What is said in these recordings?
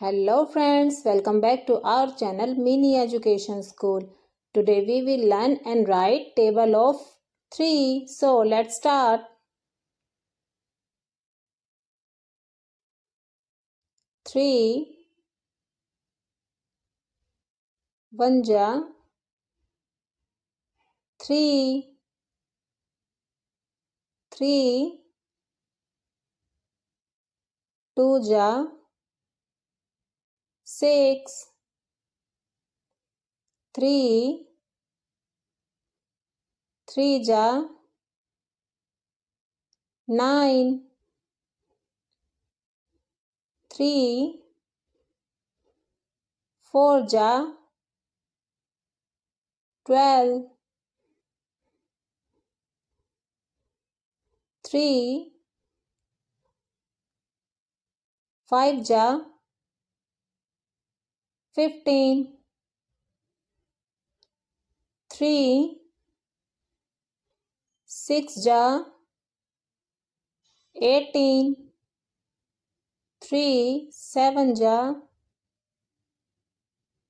Hello friends, welcome back to our channel Mini Education School. Today we will learn and write table of 3. So let's start. 3 1 ja 3 3 2 ja six, three, three ja, nine, three, four ja, twelve, three, five ja, fifteen, three, six ja, eighteen, three, seven ja,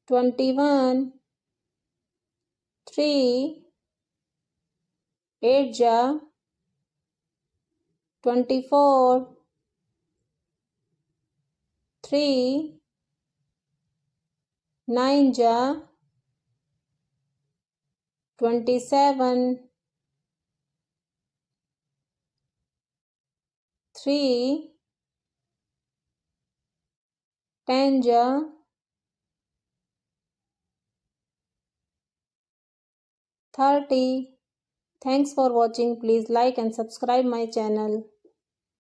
twenty-one, three, eight ja, twenty-four, three, nine ja twenty seven three ten ja thirty thanks for watching please like and subscribe my channel